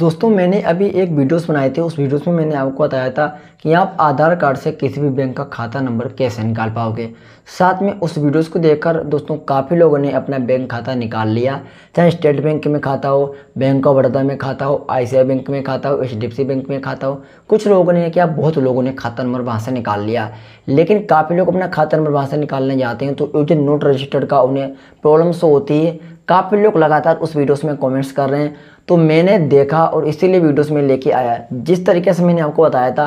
दोस्तों मैंने अभी एक वीडियोस बनाए थे उस वीडियोस में मैंने आपको बताया था कि आप आधार कार्ड से किसी भी बैंक का खाता नंबर कैसे निकाल पाओगे साथ में उस वीडियोस को देखकर दोस्तों काफ़ी लोगों ने अपना बैंक खाता निकाल लिया चाहे स्टेट बैंक में खाता हो बैंक ऑफ बड़ौदा में खाता हो आई बैंक में खाता हो एच बैंक में खाता हो कुछ लोगों ने क्या बहुत लोगों ने खाता नंबर वहाँ से निकाल लिया लेकिन काफ़ी लोग अपना खाता नंबर वहाँ से निकालने जाते हैं तो जो नोट रजिस्टर्ड का उन्हें प्रॉब्लम सो होती है काफ़ी लोग लगातार उस वीडियोस में कमेंट्स कर रहे हैं तो मैंने देखा और इसीलिए वीडियोस में लेके आया जिस तरीके से मैंने आपको बताया था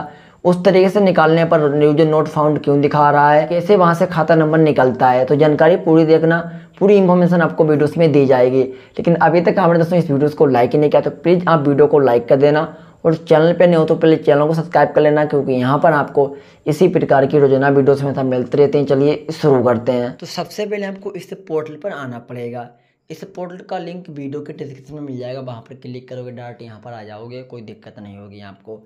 उस तरीके से निकालने पर यूजर नोट फाउंड क्यों दिखा रहा है कैसे वहाँ से खाता नंबर निकलता है तो जानकारी पूरी देखना पूरी इन्फॉर्मेशन आपको वीडियोज़ में दी जाएगी लेकिन अभी तक आपने दोस्तों इस वीडियोज को लाइक ही नहीं किया तो प्लीज़ आप वीडियो को लाइक कर देना और चैनल पे नहीं हो तो पहले चैनल को सब्सक्राइब कर लेना क्योंकि यहाँ पर आपको इसी प्रकार की रोजाना वीडियोस में था तो मिलते रहते हैं चलिए शुरू करते हैं तो सबसे पहले आपको इस पोर्टल पर आना पड़ेगा इस पोर्टल का लिंक वीडियो के डिस्क्रिप्शन में मिल जाएगा वहाँ पर क्लिक करोगे डायरेक्ट यहाँ पर आ जाओगे कोई दिक्कत नहीं होगी आपको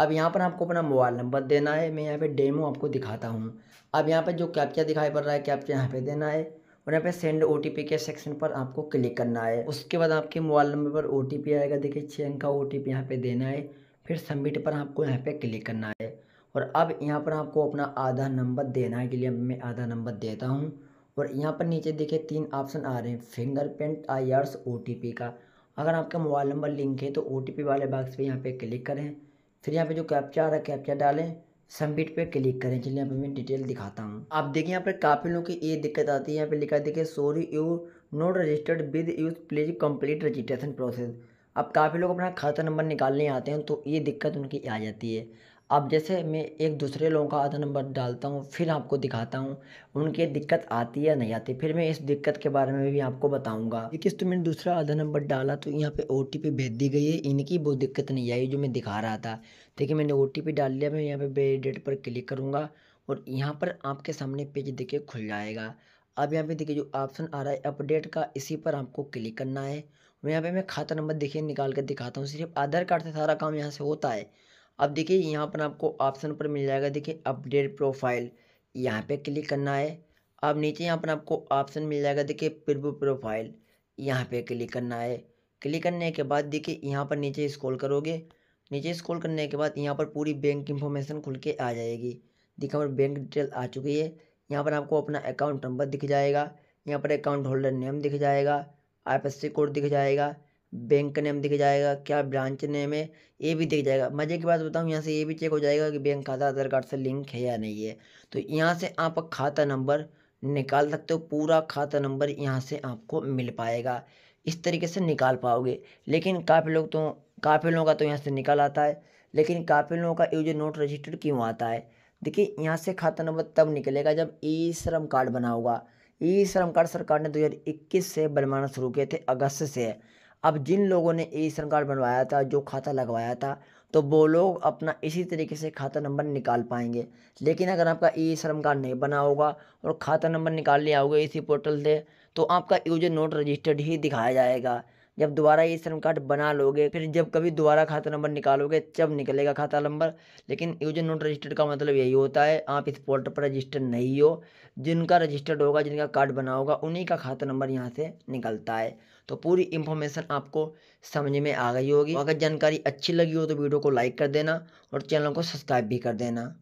अब यहाँ पर आपको अपना मोबाइल नंबर देना है मैं यहाँ पे डेमो आपको दिखाता हूँ अब यहाँ पर जो कैप्चा दिखाई पड़ रहा है कैप्चा यहाँ पे देना है और यहाँ पे सेंड ओ के सेक्शन पर आपको क्लिक करना है उसके बाद आपके मोबाइल नंबर पर ओ आएगा देखिए छः अंक का ओ टी यहाँ पर देना है फिर सबमिट पर आपको यहाँ पर क्लिक करना है और अब यहाँ पर आपको अपना आधार नंबर देना है के लिए मैं आधार नंबर देता हूँ और यहाँ पर नीचे देखिए तीन ऑप्शन आ रहे हैं फिंगरप्रिंट आई आर्स ओ का अगर आपका मोबाइल नंबर लिंक है तो ओ वाले बॉक्स पे यहाँ पे क्लिक करें फिर यहाँ पे जो कैप्चा आ रहा है कैप्चा डालें सबमिट पे क्लिक करें चलिए यहाँ पे मैं डिटेल दिखाता हूँ आप देखिए यहाँ पर काफ़ी लोगों की ये दिक्कत आती है यहाँ पे लिखा है देखिए sorry you not registered with us please complete registration process अब काफ़ी लोग अपना खाता नंबर निकालने आते हैं तो ये दिक्कत उनकी आ जाती है अब जैसे मैं एक दूसरे लोगों का आधा नंबर डालता हूँ फिर आपको दिखाता हूँ उनके दिक्कत आती या नहीं आती फिर मैं इस दिक्कत के बारे में भी आपको बताऊँगा किस तो मैंने दूसरा आधा नंबर डाला तो यहाँ पे ओ भेज दी गई है इनकी वो दिक्कत नहीं आई जो मैं दिखा रहा था देखिए मैंने ओ डाल लिया मैं यहाँ पर डेट पर क्लिक करूँगा और यहाँ पर आपके सामने पेज देखिए खुल जाएगा अब यहाँ पर देखिए जो ऑप्शन आ रहा है अपडेट का इसी पर आपको क्लिक करना है यहाँ पे मैं खाता नंबर देखिए निकाल कर दिखाता हूँ सिर्फ आधार कार्ड से सारा काम यहाँ से होता है अब देखिए यहाँ पर आपको ऑप्शन पर मिल जाएगा देखिए अपडेट प्रोफाइल यहाँ पे क्लिक करना है अब नीचे यहाँ पर आपको ऑप्शन मिल जाएगा देखिए प्रभु प्रोफाइल यहाँ पे क्लिक करना है क्लिक करने के बाद देखिए यहाँ पर नीचे स्क्रॉल करोगे नीचे स्क्रॉल करने के बाद यहाँ पर पूरी बैंक इन्फॉर्मेशन खुल के आ जाएगी देखिए हमारे बैंक डिटेल आ चुकी है यहाँ पर आपको अपना अकाउंट नंबर दिख जाएगा यहाँ पर अकाउंट होल्डर नेम दिख जाएगा आई कोड दिख जाएगा बैंक नेम दिख जाएगा क्या ब्रांच नेम है ये भी दिख जाएगा मज़े की बात बताऊँ यहाँ से ये भी चेक हो जाएगा कि बैंक खाता आधार कार्ड से लिंक है या नहीं है तो यहाँ से आप खाता नंबर निकाल सकते हो पूरा खाता नंबर यहाँ से आपको मिल पाएगा इस तरीके से निकाल पाओगे लेकिन काफ़ी लोग तो काफ़ी लोगों का तो यहाँ से निकाल आता है लेकिन काफ़ी लोगों का यूजर नोट रजिस्टर्ड क्यों आता है देखिए यहाँ से खाता नंबर तब निकलेगा जब ई श्रम कार्ड बना होगा ई श्रम कार्ड सरकार ने 2021 से बनवाना शुरू किए थे अगस्त से अब जिन लोगों ने ई श्रम कार्ड बनवाया था जो खाता लगवाया था तो वो लोग अपना इसी तरीके से खाता नंबर निकाल पाएंगे लेकिन अगर आपका ई श्रम कार्ड नहीं बना होगा और खाता नंबर निकाल लिया होगा इसी पोर्टल से तो आपका यूजर नोट रजिस्टर्ड ही दिखाया जाएगा जब दोबारा ई श्रम कार्ड बना लोगे फिर जब कभी दोबारा खाता नंबर निकालोगे तब निकलेगा खाता नंबर लेकिन यूजर नोट रजिस्टर्ड का मतलब यही होता है आप इस पोर्टल पर रजिस्टर नहीं हो जिनका रजिस्टर्ड होगा जिनका कार्ड बना होगा उन्हीं का खाता नंबर यहाँ से निकलता है तो पूरी इन्फॉर्मेशन आपको समझ में आ गई होगी अगर जानकारी अच्छी लगी हो तो वीडियो को लाइक कर देना और चैनल को सब्सक्राइब भी कर देना